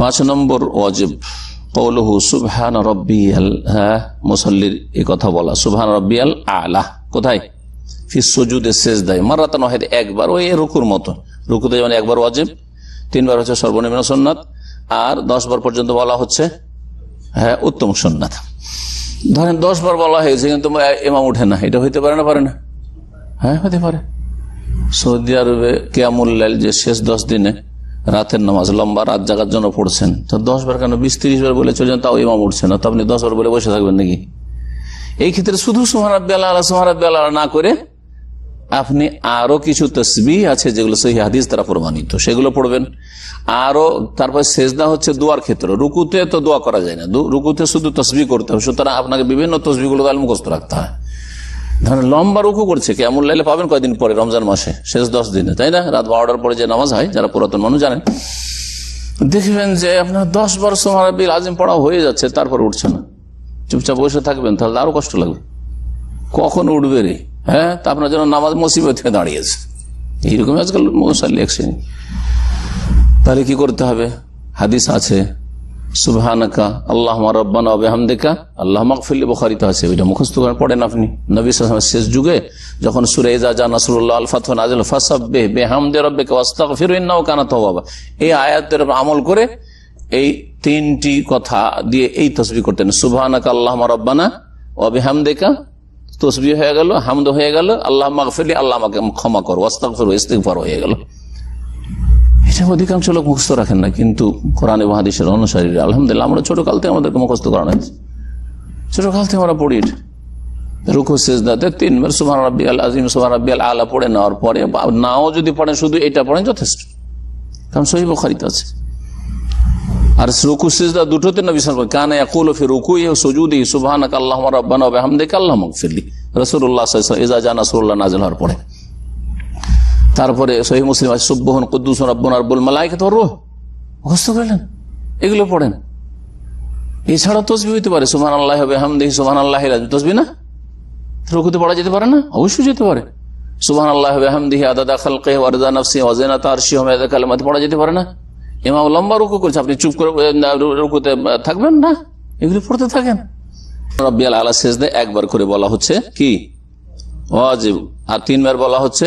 পাঁচ নম্বর ওয়াজিব কৌলহু সুবহান রব্বিয়াল হ্যাঁ মুসল্লির এ কথা বলা সুবহান রব্বিয়াল আলাহ কোথায় ফিসুজুদে শেষ দেয় মারাতা নহেদ একবার ওই রুকুর মতো রুকুতে যেমন একবার ওয়াজিব তিনবার হচ্ছে সর্বনিম্ন সন্ন্যাত আর দশ বার পর্যন্ত বলা হচ্ছে হ্যাঁ উত্তম সন্ন্যাত ধরেন দশ বার বলা হয়েছে কিন্তু এমাম উঠে না এটা হইতে পারে না পারে না হ্যাঁ হতে পারে সৌদি আরবে কেয়ামুল্লাল যে শেষ দশ দিনে রাতের নামাজ লম্বা রাত জাগার জন্য পড়ছেন তো দশ বার কেন বিশ তিরিশ বার বলে চলছেন তাও ইমাম উঠছে না তো আপনি দশ বার বলে বসে থাকবেন নাকি এই ক্ষেত্রে শুধু সোহারাত বেলা সোহারাত বেলা না করে আপনি আরো কিছু তসবি আছে যেগুলো সেই হাদিস দ্বারা প্রমাণিত সেগুলো পড়বেন আরো তারপর সেজদা হচ্ছে দোয়ার ক্ষেত্র রুকুতে তো দোয়া করা যায় না রুকুতে শুধু তসবি করতে হবে সুতরাং আপনাকে বিভিন্ন তসবিগুলো মুখস্থ রাখতে হয় ধরেন লম্বা রুখু করছে কেমন লাইলে পাবেন কয়দিন পরে রমজান মাসে শেষ দশ দিনে তাই না রাত বারোটার পরে যে নামাজ হয় যারা পুরাতন মানুষ জানেন দেখবেন যে আপনার দশ বার সোমারাবিল আজিম পড়া হয়ে যাচ্ছে তারপর উঠছে না চুপচাপ বসে থাকবেন তাহলে আরো কষ্ট লাগবে কখন উঠবে রে হ্যাঁ তা আপনার জন্য নামাজ মসিবত থেকে দাঁড়িয়েছে এইরকম আজকাল মশাল্লি এক তাহলে কি করতে হবে হাদিস আছে আল্লাহ রব্বানা আল্লাহ আপনি শেষ যুগে যখন সুরে এই আয়াতের আমল করে এই তিনটি কথা দিয়ে এই তসবি করতেন সুবহানাকা আল্লাহ রব্বানা অবেহামদিকা তসবি হয়ে গেল হামদ হয়ে গেল আল্লাহ মাকফিলি আল্লাহ আমাকে ক্ষমা করো ওয়াস্তাক ফিরু হয়ে গেল এটা অধিকাংশ লোক মুখস্থ রাখেন না কিন্তু কোরআন মহাদেশের হাদিসের অনুসারীরা আলহামদুলিল্লাহ আমরা ছোটকাল থেকে আমাদেরকে মুখস্থ করানো হয়েছে ছোটকাল থেকে আমরা পড়ি রুকু সেজদাতে তিনবার সুমান রাব্বি আল আজিম সুমান রাব্বি আল আলা পড়ে নেওয়ার পরে নাও যদি পড়েন শুধু এটা পড়েন যথেষ্ট কারণ সহি বখারিতে আছে আর রুকু সেজদা দুটোতে না সাল কানে ইয়াকুল ফি রুকুই সুজুদি সুবহানাক আল্লাহুম্মা রাব্বানা ওয়া বিহামদিকা আল্লাহুম্মা গফিরলি রাসূলুল্লাহ সাল্লাল্লাহু আলাইহি ওয়া সাল্লাম ইজা জানা রাসূলুল্লাহ নাজিল হওয়ার পরে তারপরে সহি মুসলিম আছে সুব্বহন কুদ্দুস রব্বন আব্বুল মালাইকে তো রোহ মুখস্থ করলেন এগুলো পড়েন এছাড়া তসবি হইতে পারে সুমান আল্লাহ হবে হামদেহি সুমান আল্লাহ তসবি না রুকুতে পড়া যেতে পারে না অবশ্যই যেতে পারে সুবাহ আল্লাহ হবে হামদিহি আদাদা খালকে ওয়ারদা নফসি ওয়াজেনা তারশি হমেদা কালেমাতে পড়া যেতে পারে না ইমাম লম্বা রুকু করছে আপনি চুপ করে রুকুতে থাকবেন না এগুলো পড়তে থাকেন রব্বিয়াল আলা শেষদে একবার করে বলা হচ্ছে কি ওয়াজিব আর তিনবার বলা হচ্ছে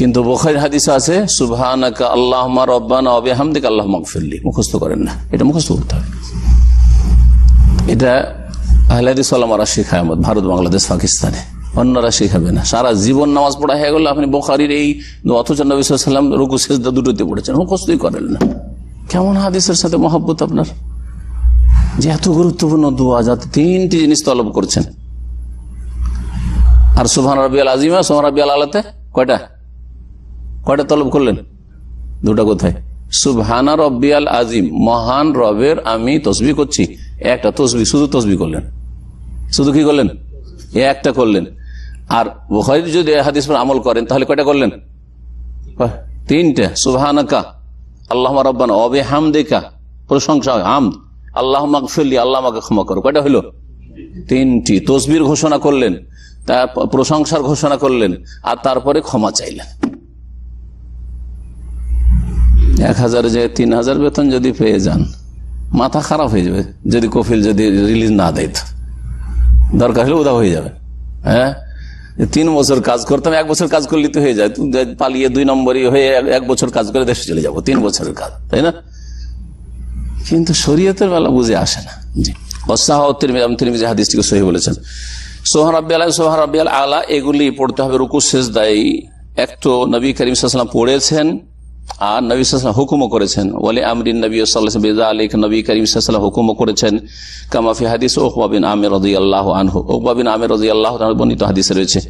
কিন্তু বোখারি হাদিস আছে সুভানাকা আল্লাহ রব্বানা অবেহামদিক আল্লাহ মকফিল্লি মুখস্থ করেন না এটা মুখস্থ করতে হবে এটা আহলাদি আর শেখায় আমার ভারত বাংলাদেশ পাকিস্তানে অন্যরা শেখাবে না সারা জীবন নামাজ পড়া হয়ে গেল আপনি বোখারির এই অথচ নবীলাম রঘু সেজদা দুটোতে পড়েছেন মুখস্থই করেন না কেমন হাদিসের সাথে মহাব্বত আপনার যে এত গুরুত্বপূর্ণ দোয়া যাতে তিনটি জিনিস তলব করছেন আর সুভান রবি আল আজিমা সোহান রবি আল আলাতে কয়টা কয়টা তলব করলেন দুটা কোথায় সুবহানা রব্বিয়াল আজিম মহান রবের আমি তসবি করছি একটা তসবি শুধু তসবি করলেন শুধু কি করলেন একটা করলেন আর বুখারি যদি হাদিস আমল করেন তাহলে কয়টা করলেন তিনটা সুবহানাকা আল্লাহ রব্বান অবে হামদেকা প্রশংসা হাম আল্লাহ মাকফিল্লি আল্লাহ আমাকে ক্ষমা করো কয়টা হইল তিনটি তসবির ঘোষণা করলেন তা প্রশংসার ঘোষণা করলেন আর তারপরে ক্ষমা চাইলেন এক হাজার যে তিন হাজার বেতন যদি পেয়ে যান মাথা খারাপ হয়ে যাবে যদি কফিল যদি রিলিজ না দেয় দরকার হলে উদা হয়ে যাবে হ্যাঁ তিন বছর কাজ করতাম এক বছর কাজ করলে তো হয়ে যায় পালিয়ে দুই নম্বরই হয়ে এক বছর কাজ করে দেশে চলে যাব তিন বছরের কাজ তাই না কিন্তু শরীয়তের বেলা বুঝে আসে না জি বলেছেন আলা এগুলি পড়তে হবে রুকু শেষ দায়ী এক তো নবী করিম পড়েছেন আর নবী সাল্লাম হুকুমও করেছেন ওয়ালি আমরিন নবী সাল্লাম বেজা আলিক নবী করিম সাল্লাম হুকুমও করেছেন কামাফি হাদিস ওকবাবিন আমির রদি আল্লাহ আনহু ওকবাবিন আমির রদি আল্লাহ বর্ণিত হাদিস রয়েছে